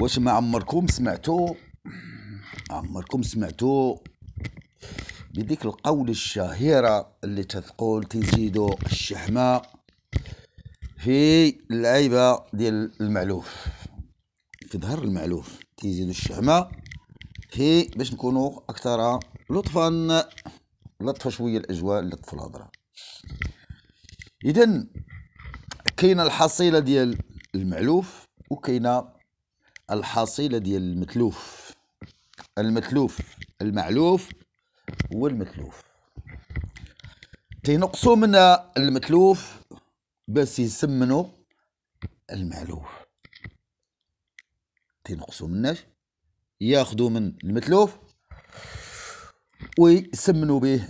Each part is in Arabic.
واش ما عمركم سمعتوا عمركم سمعتوا بديك القول الشهيرة اللي تثقول تزيدوا الشحمة في العيبة ديال المعلوف في ظهر المعلوف تزيدوا الشحمة في باش نكونوا أكثر لطفا لطفا شوية الأجواء لطف الهضرة إذا كاينة الحصيلة ديال المعلوف وكاينة الحصيله ديال المتلوف المتلوف المعلوف والمتلوف تينقصوا من المتلوف باش يسمنوا المعلوف تينقصوا مناش ياخذوا من المتلوف ويسمنوا به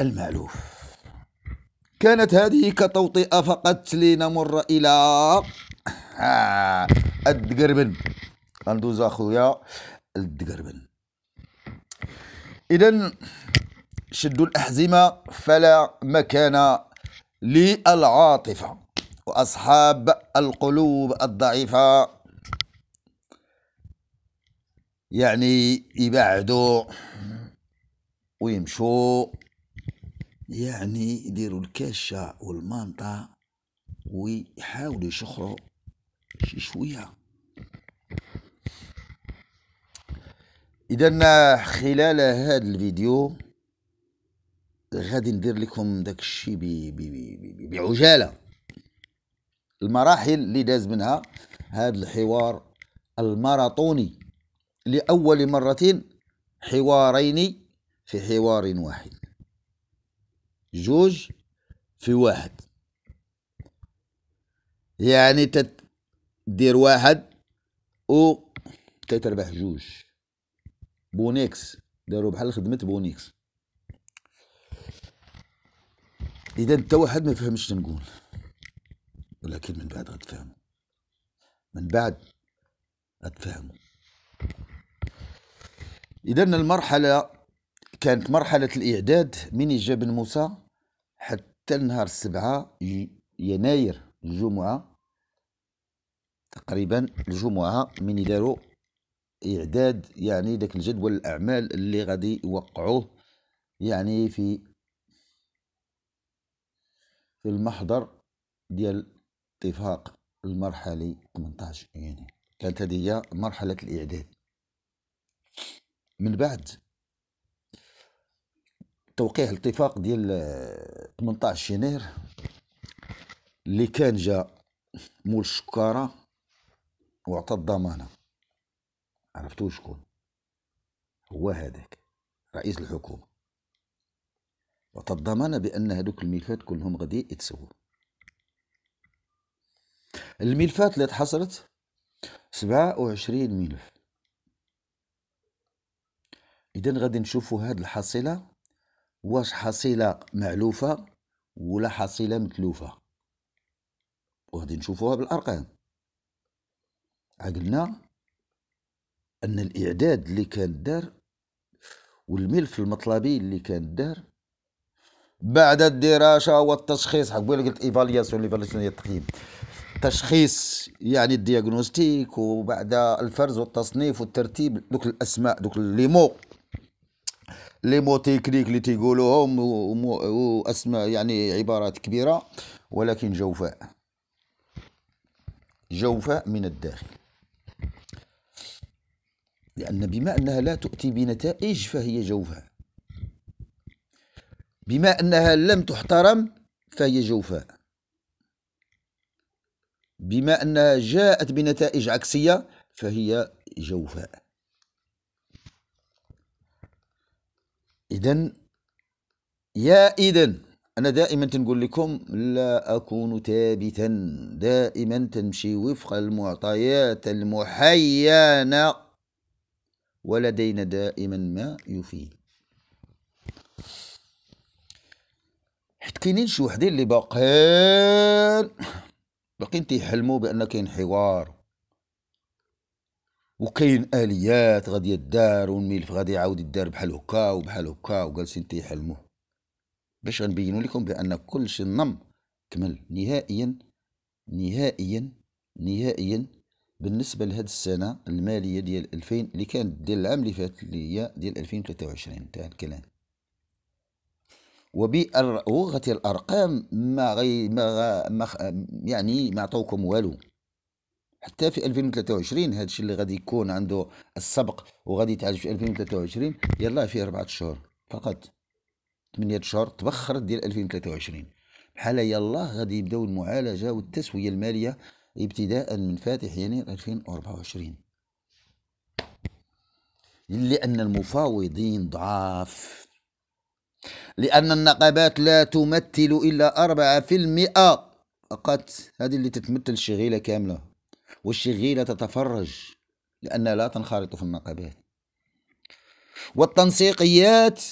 المعلوف كانت هذه كتوطئة فقط لنمر إلى الدقربن غندوز اخويا الدقربن اذا شدوا الاحزمه فلا مكان للعاطفه واصحاب القلوب الضعيفه يعني يبعدوا ويمشوا يعني يديروا الكاشة والمانطا ويحاولوا يشخروا شي شويه اذا خلال هذا الفيديو غادي ندير لكم داك الشيء بعجاله المراحل اللي داز منها هذا الحوار الماراطوني لاول مره حوارين في حوار واحد جوج في واحد يعني تت دير واحد و تربح جوج بونيكس داروا بحال خدمه بونيكس اذا انت واحد ما فهمش نقول ولكن من بعد غتفهمو من بعد غتفهمو اذا المرحله كانت مرحله الاعداد من جاب موسى حتى نهار السبعة يناير الجمعه تقريبا الجمعه من يداروا اعداد يعني داك الجدول الاعمال اللي غادي يوقعوه يعني في في المحضر ديال اتفاق المرحلي 18 يعني كانت هذه هي مرحله الاعداد من بعد توقيع الاتفاق ديال 18 يناير اللي كان جا مول الشكاره واعطاه الضمانه عرفتوه شكون هو هذاك رئيس الحكومه وعطى الضمانه بان هذوك الملفات كلهم غادي يتسووا الملفات اللي تحصلت سبعة وعشرين ملف إذا غادي نشوفوا هاد الحصيلة واش حصيلة معلوفة ولا حصيلة متلوفة وغادي نشوفوها بالأرقام عقلنا ان الاعداد اللي كان دار والملف المطلبي اللي كان دار بعد الدراسه والتشخيص حقول قلت ايفالياسيون ايفالياسيون هي التقييم تشخيص يعني الدياغنوستيك وبعد الفرز والتصنيف والترتيب دوك الاسماء دوك لي مو لي مو تكنيك اللي تيقولوهم واسماء يعني عبارات كبيره ولكن جوفاء جوفاء من الداخل لأن بما أنها لا تؤتي بنتائج فهي جوفاء بما أنها لم تحترم فهي جوفاء بما أنها جاءت بنتائج عكسية فهي جوفاء إذا يا إذا أنا دائما تنقول لكم لا أكون ثابتا دائما تمشي وفق المعطيات المحيانة ولدينا دائما ما يفيد حيت كاينين شي وحدين اللي باقين باقين تيحلموا بان كاين حوار وكاين اليات غادي يدار والملف غادي يعاود يدار بحال هكا وبحال هكا وجالسين تيحلموا باش غنبينوا لكم بان كل شيء النم كمل نهائيا نهائيا نهائيا بالنسبه لهاد السنه الماليه ديال 2000 اللي كانت ديال العام اللي فات اللي هي ديال 2023 تاع الكلام وبأروغة الارقام ما غي ما, غا ما خ... يعني ما عطوكم والو حتى في 2023 هذا الشيء اللي غادي يكون عنده السبق وغادي يتعالج في 2023 يلاه فيه اربعه شهور فقط ثمانيه شهور تبخرت ديال 2023 بحال يلاه غادي يبداو المعالجه والتسويه الماليه ابتداء من فاتح يناير 2024 لأن المفاوضين ضعاف لأن النقابات لا تمثل إلا أربعة في المئة فقط هذه اللي تتمثل الشغيلة كاملة والشغيلة تتفرج لأنها لا تنخرط في النقابات والتنسيقيات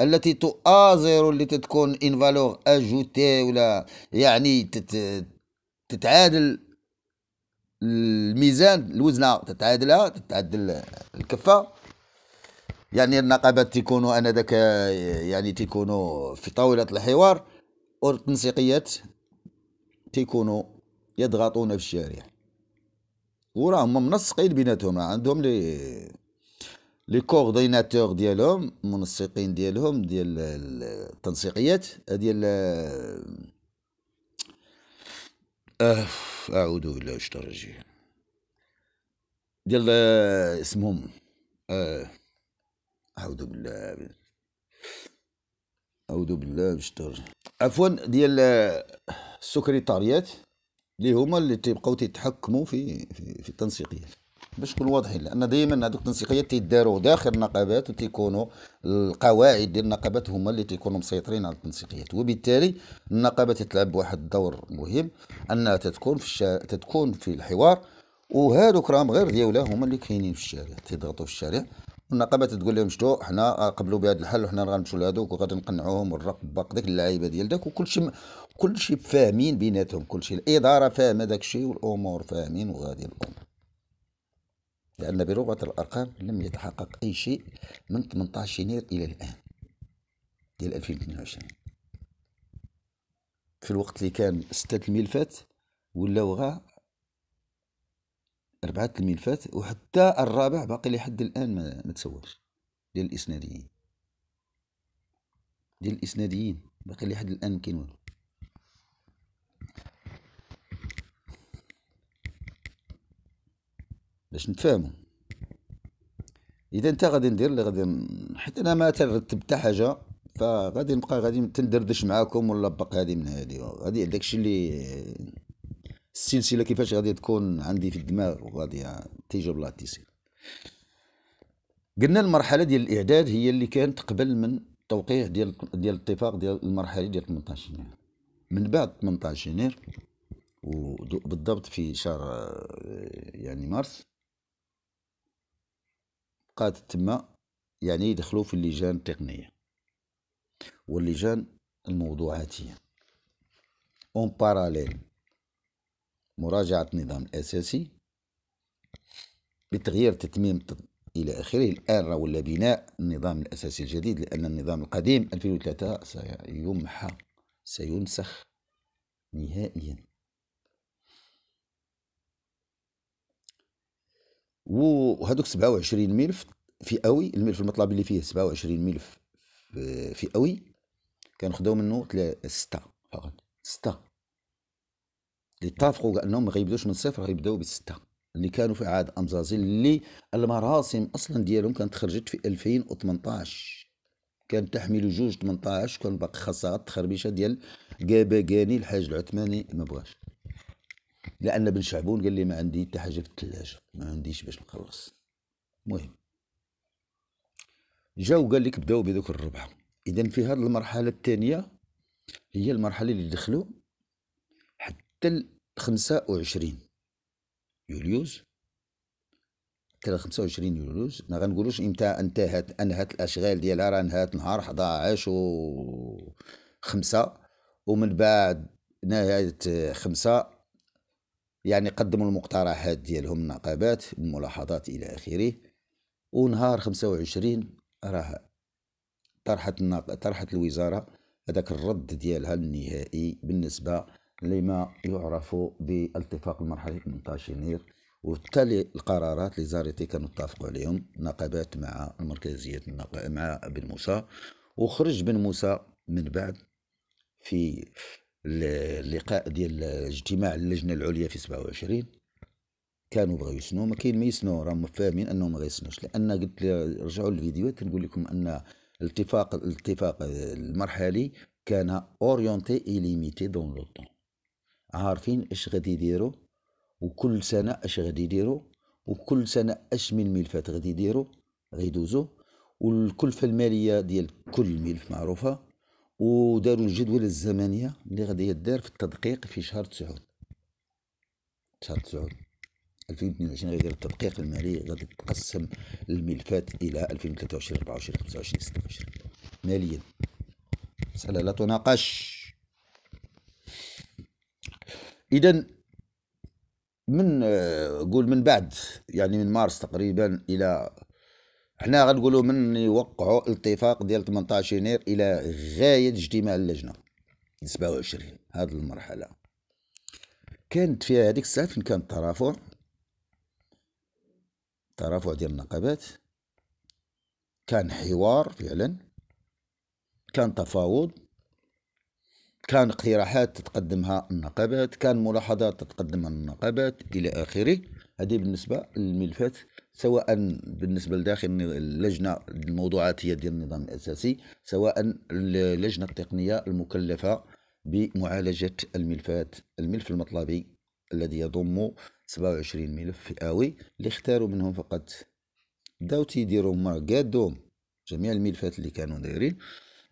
التي تؤازر اللي تتكون ان فالور اجوتي ولا يعني تتعادل الميزان الوزنه تتعادلها تتعدل الكفه يعني النقابات تيكونوا انا ذاك يعني تيكونوا في طاوله الحوار والتنسيقيات تيكونوا يضغطون في الشارع وراهم منسقين بيناتهم عندهم لي لي كورديناتور ديالهم منسقين ديالهم ديال التنسيقيات ديال أف أعود إلى أشترجي ديال اسمهم أه أعوذ بالله أعوذ بالله بشتر عفوا ديال السكرتاريات اللي هما اللي تيبقاو تيتحكموا في في, في التنسيقيات باش نكون واضحين لان دائما هذوك التنسيقيات تيداروا داخل النقابات وتيكونوا القواعد ديال النقابات هما اللي تيكونوا مسيطرين على التنسيقيات وبالتالي النقابات تلعب واحد الدور مهم انها تتكون في الشا... تتكون في الحوار وهذوك راهم غير ديولا هما اللي كاينين في الشارع تيضغطوا في الشارع والنقابات تقول لهم شتو حنا قبلوا بهذا الحل وحنا غنمشوا لهذوك وغادي نقنعوهم والرقبق ديك اللعيبه ديال داك وكل شيء كل شيء فاهمين بيناتهم كل شيء الاداره فاهمه داك الشيء والامور فاهمين وغادي الامور لأن برغبة الأرقام لم يتحقق أي شيء من 18 يناير إلى الآن ديال 2022 في الوقت اللي كان ستة الملفات ولاو غا أربعة الملفات وحتى الرابع باقي لحد الآن ما, ما تسواش ديال الإسناديين ديال الإسناديين باقي لحد الآن ما كاين والو باش نتفاهموا اذا انت غادي ندير اللي غادي حيت انا ما ترتبت حاجه فغادي نبقى غادي تندردش معاكم ولا باق هذه من هذه غادي داكشي اللي السلسله كيفاش غادي تكون عندي في الدماغ وغادي تيجي بلا تيسير قلنا المرحله ديال الاعداد هي اللي كانت قبل من توقيع ديال ديال الاتفاق ديال المرحله ديال 18 يناير من بعد 18 يناير وبالضبط في شهر يعني مارس قاد تما يعني يدخلوا في اللجان التقنية واللجان الموضوعاتية اون باراليل مراجعة النظام الأساسي بتغيير تتميم إلى آخره الآن راه ولا بناء النظام الأساسي الجديد لأن النظام القديم 2003 سيمحى سينسخ نهائيا وهذوك 27 ملف فئوي الملف المطلب اللي فيه 27 ملف فئوي كنخداو منه ستة فقط ستة اللي اتفقوا كاع انهم ما غيبداوش من الصفر غيبداو بالستة اللي كانوا في عاد امزازي اللي المراسم اصلا ديالهم كانت خرجت في 2018 كانت تحمل جوج 18 كان باقي خاصها التخربيشه ديال قاباقاني الحاج العثماني ما بغاش لان بن شعبون قال لي ما عندي حتى حاجه في الثلاجه ما عنديش باش نخلص المهم جا وقال لك بداو بذوك الربعه اذا في هذه المرحله الثانيه هي المرحله اللي دخلوا حتى ال 25 يوليوز حتى ال 25 يوليوز ما غنقولوش امتى انتهت انهت الاشغال ديالها راه انهات نهار 11 و 5 ومن بعد نهايه 5 يعني قدموا المقترحات ديالهم النقابات الملاحظات الى اخره ونهار 25 راه طرحت النق... طرحت الوزاره هذاك الرد ديالها النهائي بالنسبه لما يعرف بالاتفاق المرحلي 18 يناير وبالتالي القرارات اللي زاريتي كانوا اتفقوا عليهم نقابات مع المركزيه مع بن موسى وخرج بن موسى من بعد في اللقاء ديال اجتماع اللجنه العليا في 27 كانوا بغاو يسنوا ما كاين ما يسنوا راهم فاهمين انهم ما غيسنوش لان قلت رجعوا للفيديوهات نقول لكم ان الاتفاق الاتفاق المرحلي كان اورينتي اي ليميتي دون لو طون عارفين اش غادي يديروا وكل سنه اش غادي يديروا وكل سنه اش من ملفات غادي يديروا غيدوزوا والكلفه الماليه ديال كل ملف معروفه وداروا الجدول الزمنيه اللي غادي يدار في التدقيق في شهر 9 شهر 9 2022 غادي يدير التدقيق المالي غادي تقسم الملفات الى 2023 24 25 26 ماليا مساله لا تناقش اذا من آه، قول من بعد يعني من مارس تقريبا الى حنا غنقولوا من يوقعوا اتفاق ديال 18 يناير الى غايه اجتماع اللجنه 27 هذه المرحله كانت فيها هذيك الساعه فين كان الترافع ترافع ديال النقابات كان حوار فعلا كان تفاوض كان اقتراحات تتقدمها النقابات كان ملاحظات تتقدمها النقابات الى اخره هذه بالنسبه للملفات سواء بالنسبه لداخل اللجنه الموضوعات هي ديال النظام الاساسي سواء اللجنه التقنيه المكلفه بمعالجه الملفات الملف المطلبي الذي يضم 27 ملف فئوي اللي اختاروا منهم فقط بداو تيديروا هما جميع الملفات اللي كانوا دايرين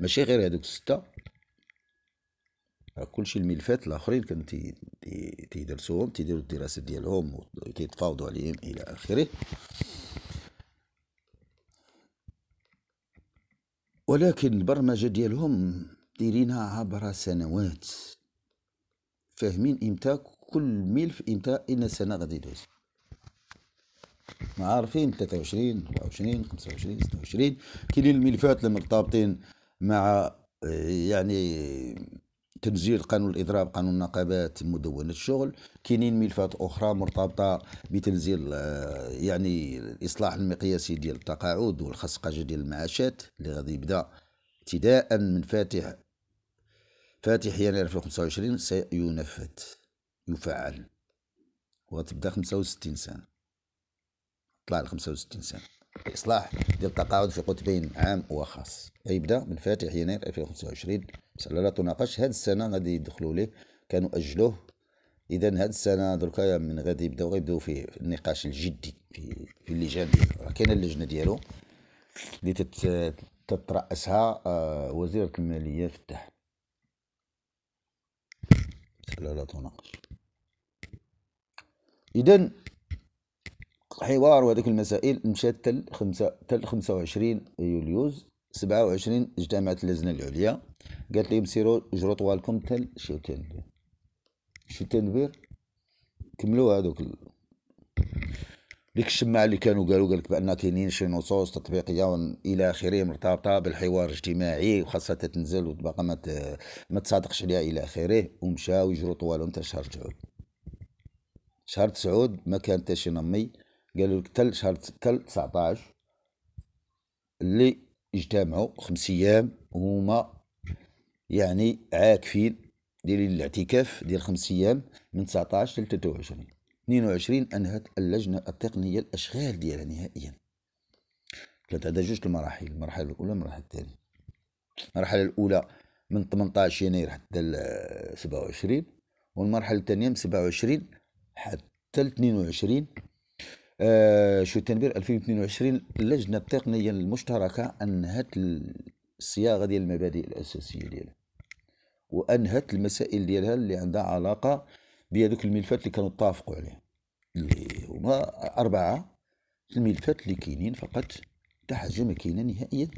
ماشي غير هذوك سته آه، كلشي الملفات الاخرين كانوا تيدرسوهم تيديروا الدراسات ديالهم وتيتفاوضوا عليهم الى اخره ولكن البرمجه ديالهم دايرينها عبر سنوات فاهمين امتى كل ملف امتى ان سنه غادي يدوز ما عارفين 23 24 25 26 كاينين الملفات اللي مرتبطين مع آه، يعني تنزيل قانون الاضراب قانون النقابات مدونه الشغل كاينين ملفات اخرى مرتبطه بتنزيل آه، يعني الاصلاح المقياسي ديال التقاعد والخصقجه ديال المعاشات اللي غادي يبدا ابتداء من فاتح فاتح يناير 2025 سينفذ يفعل وغتبدا 65 سنه طلع 65 سنه اصلاح ديال التقاعد في قطبين عام وخاص غيبدا من فاتح يناير 2025 مساله لا تناقش هذه السنه غادي يدخلوا ليه كانوا اجلوه اذا هذه السنه دركا من غادي يبداو غيبداو في النقاش الجدي في في اللجان ديالو كاينه اللجنه ديالو اللي تترأسها آه، وزيرة المالية فتح مسألة لا تناقش إذا حوار وهذوك المسائل مشات تل خمسة تل 25 يوليوز 27 جامعة اللجنة العليا قالت لهم سيروا جرو طوالكم تل شي تنبير شي تنبير كملوا هذوك ديك الشماعة اللي كانوا قالوا قالك بان كاينين شي نصوص تطبيقيه الى اخره مرتبطه بالحوار الاجتماعي وخاصة تتنزل وباقا ما ما تصادقش عليها الى اخره ومشاو يجرو طوالهم حتى شهر تسعود شهر تسعود ما كان حتى شي نمي قالوا لك تل شهر تل 19 اللي اجتمعوا خمس ايام وهما يعني عاكفين ديال الاعتكاف ديال خمس ايام من 19 ل 23 22 انهت اللجنه التقنيه الاشغال ديالها نهائيا ثلاثة هذا جوج المراحل المرحله الاولى المرحله الثانيه المرحله الاولى من 18 يناير حتى 27 والمرحله الثانيه من 27 حتى 22 آه، شو تنبير 2022 اللجنه التقنيه المشتركه انهت الصياغه ديال المبادئ الاساسيه ديالها وانهت المسائل ديالها اللي عندها علاقه بهذوك الملفات اللي كانوا اتفقوا عليه اللي هما اربعه الملفات اللي كاينين فقط حتى حاجه ما كاينه نهائيا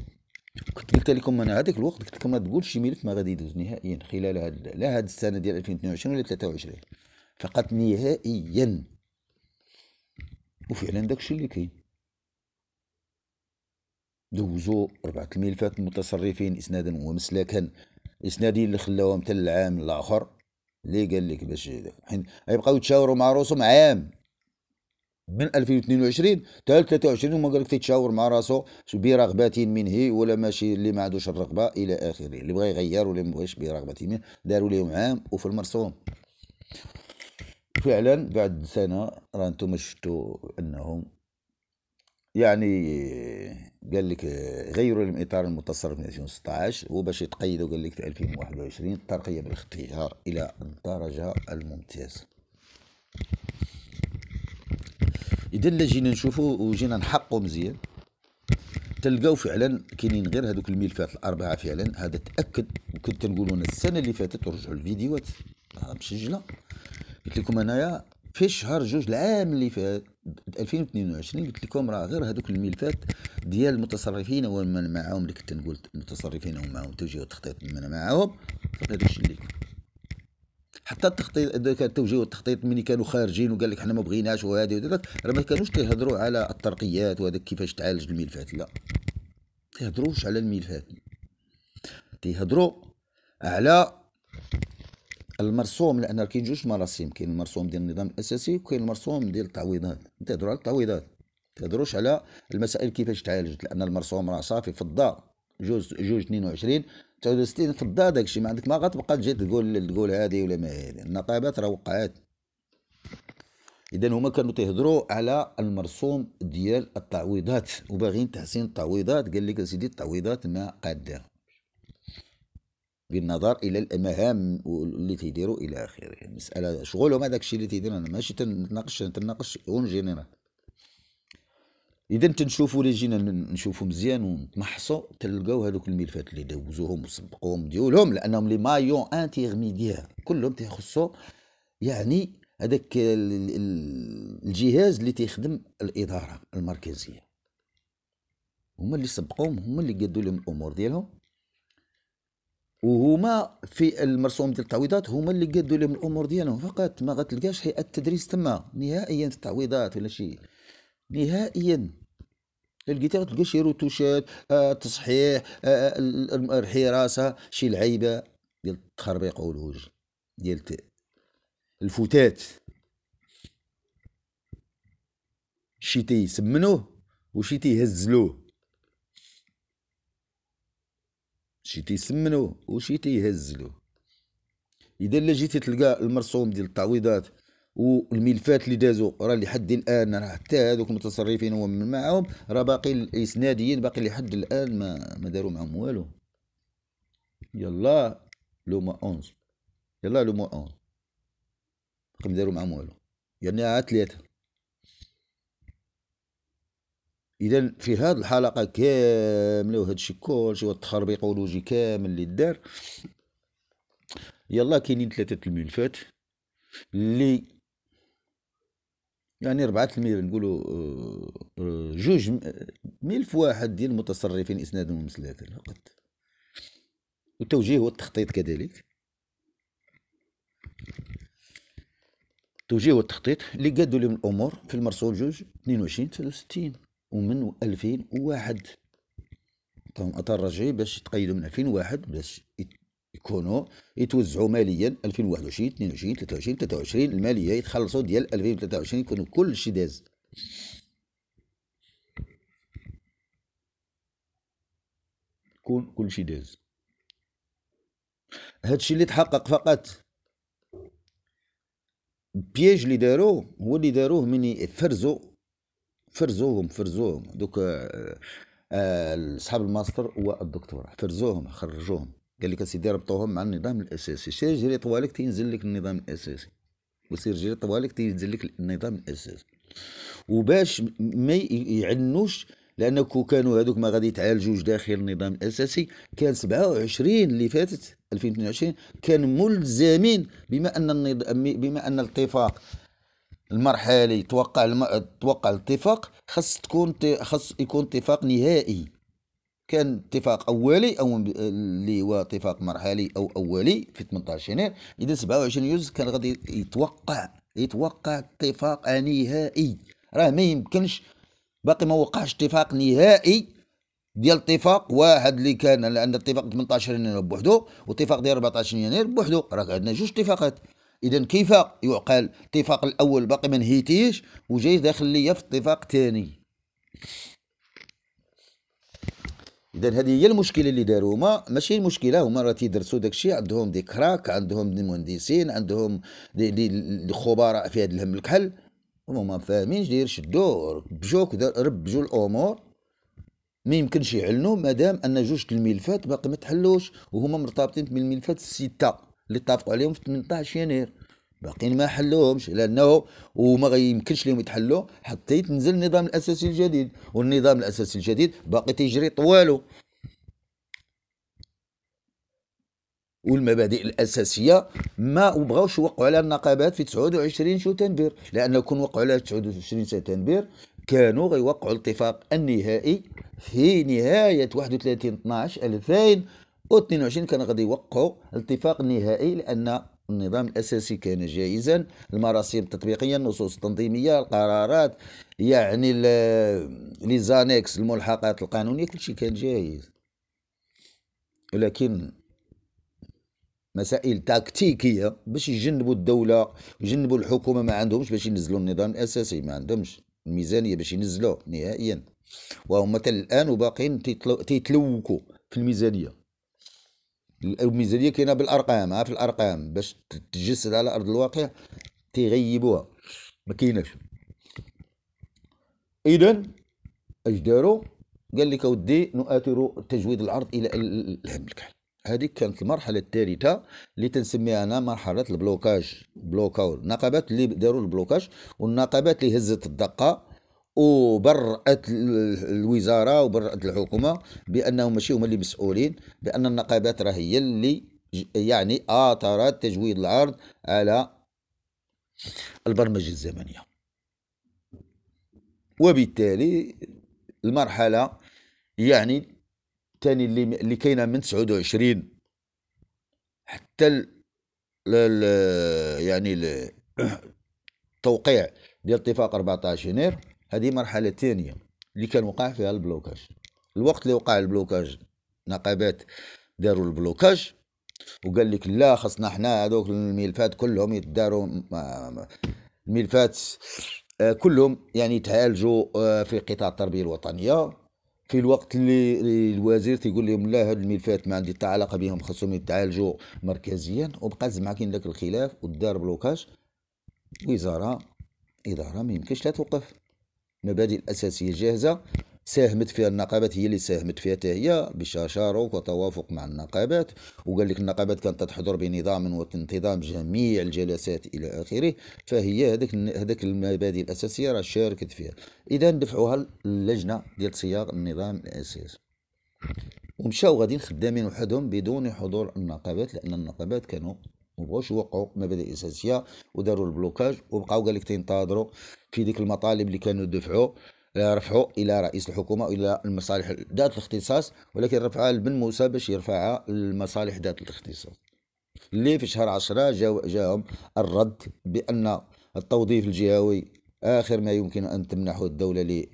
كنت قلت لكم انا هذاك الوقت قلت لكم ما تقول شي ملف ما غادي يدوز نهائيا خلال هاد لا هاد السنه ديال 2022 ولا 23 فقط نهائيا وفعلا داكشي اللي كاين دوزو ربعة الملفات المتصرفين إسنادا ومسلكا إسنادين اللي خلاوهم حتى العام الآخر اللي قال لك باش حين غيبقاو يتشاوروا مع راسهم عام من 2022 حتى 23 وما قالك تيتشاور مع راسو برغبه منه ولا ماشي اللي ما عندوش الرغبه الى اخره اللي بغى يغير ولا ما بغاش برغبه منه داروا لهم عام وفي المرسوم فعلا بعد سنه راه انتم شفتوا انهم يعني قال لك غيروا الاطار اطار المتصرف من 2016 وباش باش يتقيدوا قال لك في 2021 الترقيه بالاختيار الى الدرجه الممتازه اذا اللي جينا نشوفوا وجينا نحقوا مزيان تلقاو فعلا كاينين غير هذوك الملفات الاربعه فعلا هذا تاكد وكنت نقولوا السنه اللي فاتت ورجعوا الفيديوهات آه، مسجله قلت لكم انايا في الشهر جوج العام اللي فات 2022 قلت لكم راه غير هذوك الملفات ديال المتصرفين ومن معاهم اللي كنت نقول المتصرفين ومعاهم توجيه والتخطيط من معاهم هذا الشيء اللي حتى التخطيط داك التوجيه والتخطيط ملي كانوا خارجين وقال لك حنا ما بغيناش وهذه وذاك راه ما كانوش تيهضروا على الترقيات وهذاك كيفاش تعالج الملفات لا تيهضروش على الملفات تيهضروا على المرسوم لان كاين جوج مراسيم كاين المرسوم ديال النظام الاساسي وكاين المرسوم ديال التعويضات تهضروا على التعويضات تهضروش على المسائل كيفاش تعالجت لان المرسوم راه صافي فضى جوج جوج 22 69 في داك داكشي ما عندك ما غتبقى تجي تقول تقول هذه ولا ما هذه النقابات راه وقعات اذا هما كانوا تيهضروا على المرسوم ديال التعويضات وباغيين تحسين التعويضات قال لك سيدي التعويضات ما قادره بالنظر الى المهام اللي تيديروا الى اخره المساله شغلهم هذاك الشيء اللي تيدير انا ماشي تناقش تناقش اون جينيرال اذا تنشوفوا اللي جينا نشوفوا مزيان ونتمحصوا تلقاو هذوك الملفات اللي دوزوهم وسبقوهم ديولهم لانهم لي مايو انتيغميديير كلهم تيخصوا يعني هذاك الجهاز اللي تيخدم الاداره المركزيه هما اللي سبقوهم هما اللي قادوا لهم الامور ديالهم وهما في المرسوم ديال التعويضات هما اللي قادوا لهم الامور ديالهم فقط ما غتلقاش هيئه التدريس تما نهائيا في التعويضات ولا شي نهائيا لقيتي غتلقى شي روتوشات آه تصحيح آه،, آه الحراسه شي لعيبه ديال التخربيق والهوج ديال الفتات شي تيسمنوه وشي تيهزلوه شي تيسمنو وشي تيهزلو اذا لا جيتي تلقى المرسوم ديال التعويضات والملفات اللي دازو راه لحد الان راه حتى هذوك المتصرفين ومن معاهم راه باقي الاسناديين باقي لحد الان ما ما داروا معاهم والو يلا لو ما 11 يلا لو ما 11 باقي ما داروا معاهم والو يعني عاد ثلاثه اذا في هذه الحلقه كامله وهذا الشيء كلشي والتخربيق اولوجي كامل اللي دار يلا كاينين ثلاثه الملفات اللي يعني ربعة الميل نقولوا آه، آه، جوج آه، ملف واحد ديال المتصرفين اسنادا ومسلادا فقط والتوجيه والتخطيط كذلك التوجيه والتخطيط اللي قادوا لهم الامور في المرسوم جوج 22 63 ومن 2001 عطاهم طيب، اطار رجعي باش يتقيدوا من 2001 باش يكونوا يتوزعوا ماليا 2021 22 23 23 الماليه يتخلصوا ديال 2023 يكونوا كل شيء داز يكون كل شيء داز هذا الشيء اللي تحقق فقط بيج اللي داروه هو اللي داروه من يفرزوا فرزوهم فرزوهم دوك اصحاب آه، آه، الماستر والدكتوراه فرزوهم خرجوهم قال لك سيدي ربطوهم مع النظام الاساسي سير جري طوالك تينزل لك النظام الاساسي وسير جري طوالك تينزل لك النظام الاساسي وباش ما يعنوش لانه كو كانوا هذوك ما غادي يتعالجوش داخل النظام الاساسي كان 27 اللي فاتت 2022 كان ملزمين بما ان بما ان الاتفاق المرحله يتوقع توقع الم... توقع الاتفاق خص تكون خص يكون اتفاق نهائي كان اتفاق اولي او اللي هو اتفاق مرحلي او اولي في 18 يناير اذا 27 يوز كان غادي يتوقع يتوقع اتفاق نهائي راه ما يمكنش باقي ما وقعش اتفاق نهائي ديال اتفاق واحد اللي كان لان اتفاق 18 يناير بوحدو واتفاق ديال 14 يناير بوحدو راه عندنا جوج اتفاقات اذا كيف يعقل الاتفاق الاول باقي ما نهيتيش وجاي داخل ليا في الاتفاق الثاني اذا هذه هي المشكله اللي داروا هما ماشي المشكله هما راه تيدرسوا داكشي عندهم دي كراك عندهم دي مهندسين عندهم دي, دي خبراء في هذا الهم الكحل هما ما فاهمينش داير شدو ربجوك ربجو الامور ما يمكنش يعلنوا مادام ان جوج الملفات باقي ما تحلوش وهما مرتبطين بالملفات السته اللي اتفقوا عليهم في 18 يناير باقيين ما حلوهمش لانه وما يمكنش لهم يتحلوا حتى يتنزل النظام الاساسي الجديد والنظام الاساسي الجديد باقي تيجري طوالو والمبادئ الاساسيه ما بغاوش يوقعوا على النقابات في 29 شتنبر لانه كون وقعوا على 29 شتنبر كانوا غيوقعوا الاتفاق النهائي في نهايه 31 12 2000 او 22 كان غادي يوقعوا الاتفاق النهائي لان النظام الاساسي كان جاهزا المراسيم التطبيقيه النصوص التنظيميه القرارات يعني لي زانيكس الملحقات القانونيه كل شيء كان جاهز ولكن مسائل تكتيكيه باش يجنبوا الدوله يجنبوا الحكومه ما عندهمش باش ينزلوا النظام الاساسي ما عندهمش الميزانيه باش ينزلوه نهائيا وهم الان وباقيين تيتلوكوا في الميزانيه الميزانيه كاينه بالارقام ها في الارقام باش تتجسد على ارض الواقع تيغيبوها ما كايناش اذا اش داروا قال لك اودي نؤثر تجويد العرض الى الهم الكحل هذه كانت المرحله الثالثه اللي تنسميها انا مرحله البلوكاج بلوكاور نقبات اللي داروا البلوكاج والنقبات اللي هزت الدقه وبرأت الوزاره وبرأت الحكومه بانهم ماشي هما اللي مسؤولين بان النقابات راه هي اللي يعني اثرت تجويد العرض على البرمجه الزمنيه وبالتالي المرحله يعني الثاني اللي اللي كاينه من 29 حتى ال يعني التوقيع ديال اتفاق 14 يناير هذه مرحلة ثانية اللي كان وقع فيها البلوكاج الوقت اللي وقع البلوكاج نقابات داروا البلوكاج وقال لك لا خصنا حنا هذوك الملفات كلهم يتداروا آه، الملفات آه، كلهم يعني يتعالجوا آه، في قطاع التربية الوطنية في الوقت اللي الوزير تيقول لهم لا هاد الملفات ما عندي حتى علاقة بهم خصهم يتعالجوا مركزيا وبقى زعما كاين داك الخلاف ودار بلوكاج وزارة إدارة ما يمكنش لا توقف المبادئ الأساسية جاهزة ساهمت فيها النقابات هي اللي ساهمت فيها حتى هي بشراكه وتوافق مع النقابات وقال لك النقابات كانت تحضر بنظام وانتظام جميع الجلسات الى اخره فهي هذاك هذاك المبادئ الاساسيه راه شاركت فيها اذا دفعوها للجنه ديال صياغ النظام الاساسي ومشاو غاديين خدامين وحدهم بدون حضور النقابات لان النقابات كانوا يبغوش يوقعوا مبادئ اساسيه وداروا البلوكاج وبقاو قال لك تنتظروا في ديك المطالب اللي كانوا دفعوا آه، رفعوا الى رئيس الحكومه الى المصالح ذات الاختصاص ولكن رفعها لبن موسى باش يرفعها للمصالح ذات الاختصاص اللي في شهر 10 جاهم الرد بان التوظيف الجهوي اخر ما يمكن ان تمنحه الدوله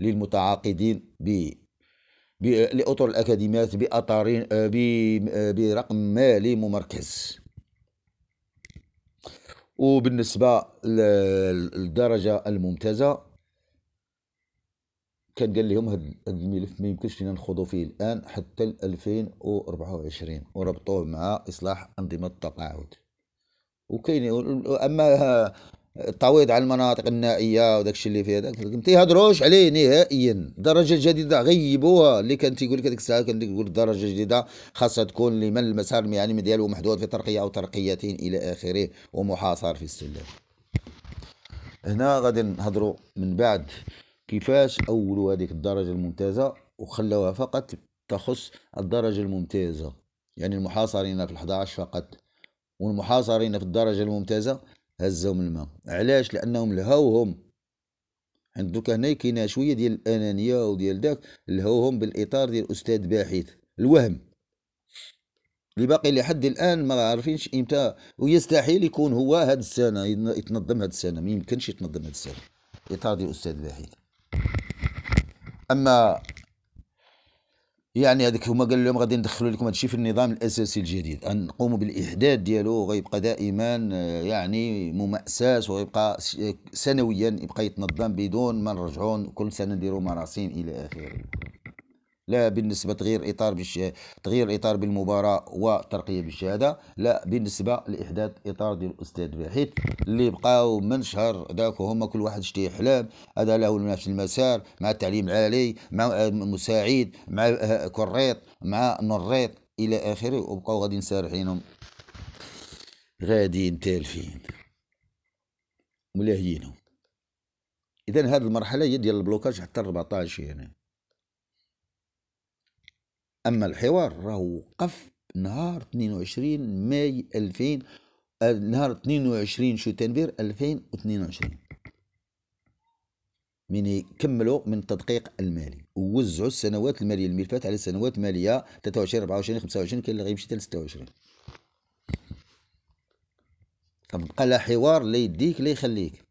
للمتعاقدين ب لاطر الاكاديميات باطار آه، آه، برقم مالي ممركز وبالنسبه للدرجه الممتازه كان قال لهم هذا الملف ما يمكنش لينا نخوضوا فيه الان حتى 2024 وربطوه مع اصلاح انظمه التقاعد وكاين اما التعويض على المناطق النائيه وداك الشيء اللي فيها داك ما تيهضروش عليه نهائيا الدرجه الجديده غيبوها اللي كان تيقول لك هذيك الساعه كان تيقول الدرجه الجديده خاصها تكون لمن المسار المهني ديالو محدود في ترقيه او ترقيتين الى اخره ومحاصر في السلم هنا غادي نهضروا من بعد كيفاش اولوا هذيك الدرجه الممتازه وخلوها فقط تخص الدرجه الممتازه يعني المحاصرين في ال11 فقط والمحاصرين في الدرجه الممتازه هزهم الماء علاش لانهم لهوهم عند دوكا هنا كاينه شويه ديال الانانيه وديال داك لهوهم بالاطار ديال استاذ باحث الوهم اللي باقي لحد الان ما عارفينش امتى ويستحيل يكون هو هاد السنه يتنظم هاد السنه ما يمكنش يتنظم هاد السنه اطار ديال استاذ باحث اما يعني هذيك هما قالوا لهم غادي ندخلوا لكم هذا الشيء في النظام الاساسي الجديد نقوموا بالاحداث ديالو غيبقى دائما آه، يعني ممأساس ويبقى آه، سنويا يبقى يتنظم بدون ما نرجعوا كل سنه نديروا مراسيم الى اخره لا بالنسبه تغيير اطار بالش... تغيير الاطار بالمباراه وترقيه بالشهاده لا بالنسبه لاحداث اطار ديال الاستاذ حيت اللي بقاو من شهر ذاك هما كل واحد شتي أحلام هذا له نفس المسار مع التعليم العالي مع مساعد مع كريط مع نريط الى اخره وبقاو غادي سارحينهم غاديين تالفين ملاهيينهم اذا هذه المرحله هي ديال البلوكاج حتى 14 يعني اما الحوار راهو وقف نهار 22 ماي 2000 نهار 22 شتنبر 2022 من يكملوا من التدقيق المالي ووزعوا السنوات الماليه الملفات على السنوات الماليه 23 24 25 كاين اللي غيمشي حتى 26 تبقى لا حوار لا يديك لا يخليك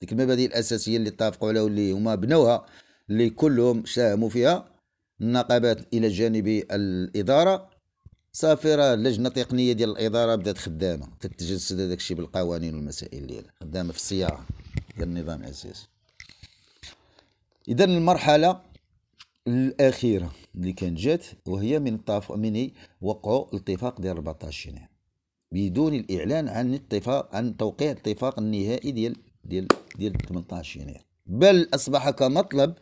ديك المبادئ الاساسيه اللي اتفقوا عليها واللي هما بنوها اللي كلهم ساهموا فيها النقابات الى جانب الاداره صافرة اللجنة التقنية ديال الإدارة بدات خدامة كتجسد هذاك الشيء بالقوانين والمسائل ديالها خدامة في الصياغة ديال النظام الأساسي إذا المرحلة الأخيرة اللي كانت جات وهي من طاف من وقع الاتفاق ديال 14 يناير بدون الإعلان عن اتفاق عن توقيع الاتفاق النهائي ديال ديال ديال 18 يناير بل أصبح كمطلب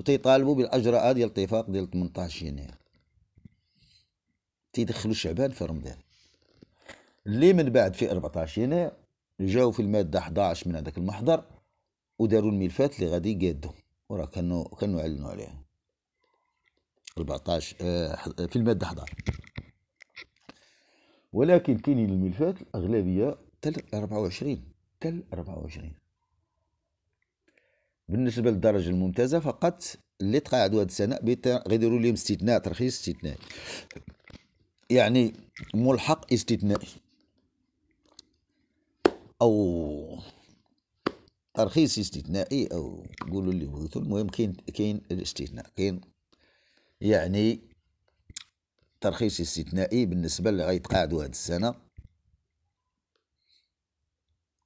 وتيطالبوا بالاجراءات ديال الاتفاق ديال 18 يناير تيدخلوا شعبان في رمضان اللي من بعد في 14 يناير جاوا في الماده 11 من هذاك المحضر وداروا الملفات اللي غادي يقادوا وراه كانوا كانوا علنوا عليها 14 آه، في الماده 11 ولكن كاينين الملفات الاغلبيه تل 24 تل 24 بالنسبه للدرجه الممتازه فقط اللي تقاعدوا هذه السنه غيديروا لهم استثناء ترخيص استثنائي يعني ملحق استثنائي او ترخيص استثنائي او قولوا اللي بغيتوا المهم كاين كاين الاستثناء كاين يعني ترخيص استثنائي بالنسبه اللي غيتقاعدوا هذه السنه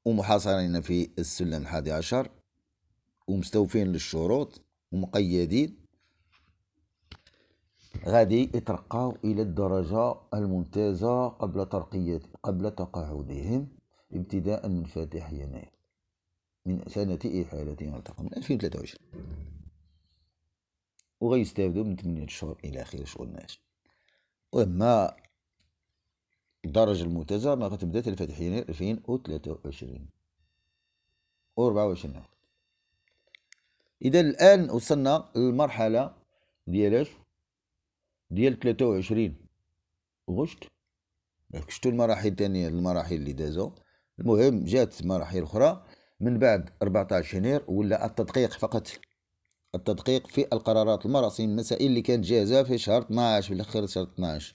ومحاصرين في السلم الحادي عشر ومستوفين للشروط ومقيدين غادي يترقاو الى الدرجه الممتازه قبل ترقيه قبل تقاعدهم ابتداء من فاتح يناير من سنه احالتهم التقى من 2023 وغيستافدوا من 8 شهور الى اخره شغل ماشي واما الدرجه الممتازه ما غتبدا حتى لفاتح يناير 2023 و 24 عام اذا الان وصلنا للمرحله ديالاش ديال 23 غشت شفتوا المراحل الثانيه المراحل اللي دازوا المهم جات مراحل اخرى من بعد 14 يناير ولا التدقيق فقط التدقيق في القرارات المراسم المسائل اللي كانت جاهزه في شهر 12 في الاخر شهر 12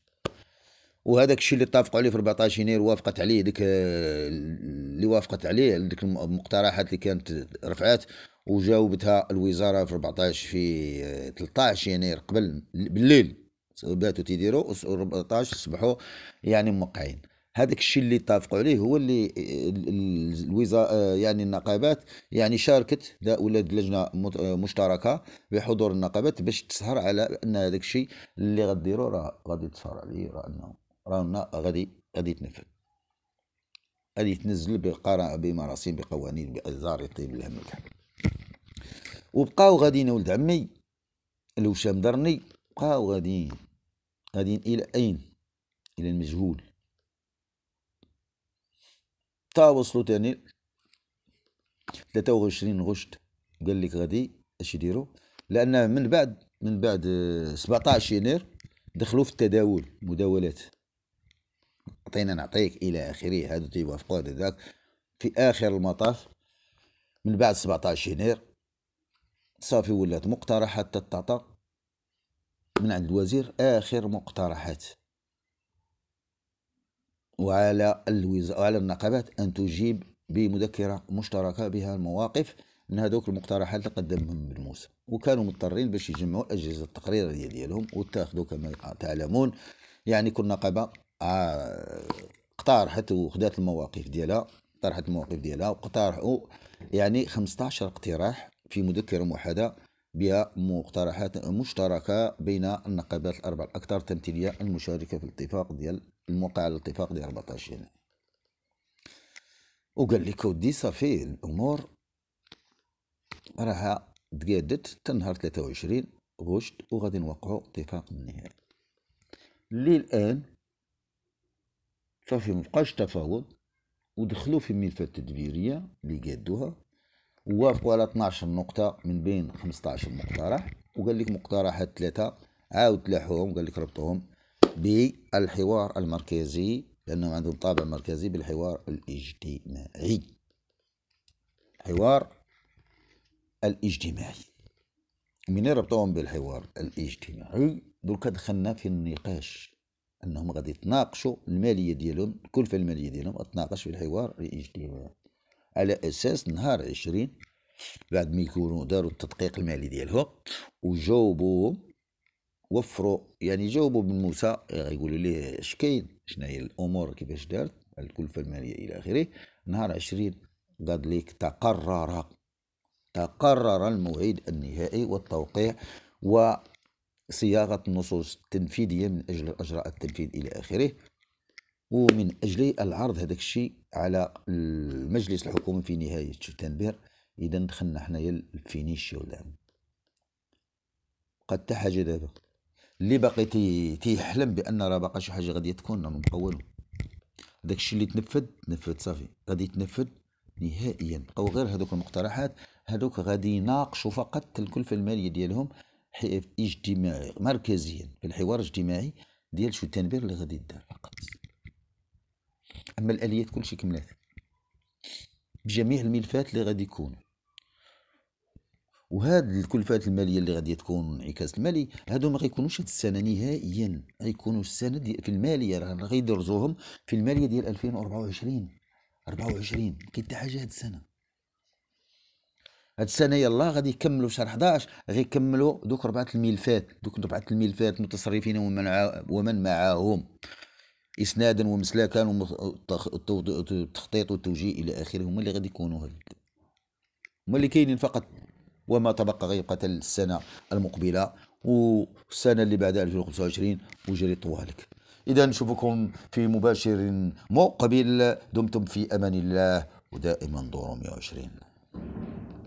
وهذاك الشيء اللي اتفقوا عليه في 14 يناير وافقت عليه ديك اللي وافقت عليه ديك المقترحات اللي كانت رفعات وجاوبتها الوزاره في 14 في 13 آه، يناير قبل بالليل باتوا تيديروا 14 تصبحوا يعني موقعين هذاك الشيء اللي اتفقوا عليه هو اللي آه، الوزاره آه، يعني النقابات يعني شاركت ولا لجنه مشتركه بحضور النقابات باش تسهر على ان هذاك الشيء اللي غديروا راه غادي تسهر عليه راه انه رانا غادي غادي يتنفذ غادي يتنزل بمراسيم بقوانين بازار يطيب الهم الكحل وبقاو غاديين ولد عمي الوشام درني بقاو غاديين غاديين الى اين الى المجهول تا وصلوا تاني 23 غشت قال لك غادي اش يديروا لان من بعد من بعد 17 آه، يناير دخلوا في التداول مداولات عطينا نعطيك الى اخره هادو تيوافقوا هذاك في اخر المطاف من بعد 17 يناير صافي ولات مقترحات تتعطى من عند الوزير آخر مقترحات وعلى الوزارة وعلى النقابات أن تجيب بمذكرة مشتركة بها المواقف من هذوك المقترحات اللي قدمهم موسى وكانوا مضطرين باش يجمعوا الأجهزة التقريرية ديالهم وتاخذوا كما تعلمون يعني كل نقابة آه، اقترحت وخدات المواقف ديالها طرحت المواقف ديالها واقترحوا يعني 15 اقتراح في مذكرة موحدة بها مقترحات مشتركة بين النقابات الأربع الأكثر تمثيلية المشاركة في الاتفاق ديال الموقع على الاتفاق ديال 14 يناير وقال لك ودي صافي الأمور راها تقادت تنهار 23 غشت وغادي نوقعوا اتفاق النهائي الان صافي مبقاش تفاوض ودخلوا في الملفات التدبيرية اللي قادوها وافقوا على 12 نقطة من بين 15 مقترح وقال لك مقترحات ثلاثة عاود تلاحوهم قال لك ربطوهم بالحوار المركزي لأنهم عندهم طابع مركزي بالحوار الاجتماعي الحوار الاجتماعي من ربطوهم بالحوار الاجتماعي درك دخلنا في النقاش انهم غادي يتناقشوا الماليه ديالهم الكلفه الماليه ديالهم تناقش في الحوار الاجتماعي على اساس نهار عشرين بعد ما يكونوا داروا التدقيق المالي ديالهم وجاوبوهم وفروا يعني جاوبوا بن موسى آه، يقولوا ليه اش كاين شنو هي الامور كيفاش دارت الكلفه الماليه الى اخره نهار عشرين قال ليك تقرر تقرر الموعد النهائي والتوقيع وصياغه النصوص التنفيذيه من اجل الاجراءات التنفيذ الى اخره ومن اجل العرض هذاك الشيء على المجلس الحكومي في نهايه سبتمبر اذا دخلنا حنايا الفينيشي ولا قد حتى حاجه دابا اللي باقي تي تيحلم بان راه باقا شي حاجه غادي تكون راه والو داك الشيء اللي تنفذ تنفذ صافي غادي تنفذ نهائيا بقاو غير هذوك المقترحات هذوك غادي يناقشوا فقط الكلفه الماليه ديالهم اجتماعي مركزيا في الحوار الاجتماعي ديال شو التنبير اللي غادي يدار فقط اما الاليات كلشي كملات بجميع الملفات اللي غادي يكون وهاد الكلفات الماليه اللي غادي تكون انعكاس المالي هادو ما غيكونوش هاد السنه نهائيا غيكونوا السنه دي في الماليه راه غيدرزوهم في الماليه ديال 2024 24 كاين حتى حاجه هاد السنه هاد السنه يلا غادي يكملوا شهر 11 غيكملوا دوك ربعه الملفات دوك ربعه الملفات متصرفين ومن معاهم اسنادا ومسلاكا والتخطيط والتوجيه الى اخره هما اللي غادي يكونوا هذيك هما اللي كاينين فقط وما تبقى غيبقى حتى السنه المقبله والسنه اللي بعدها 2025 وجري طوالك اذا نشوفكم في مباشر مقبل دمتم في امان الله ودائما دور 120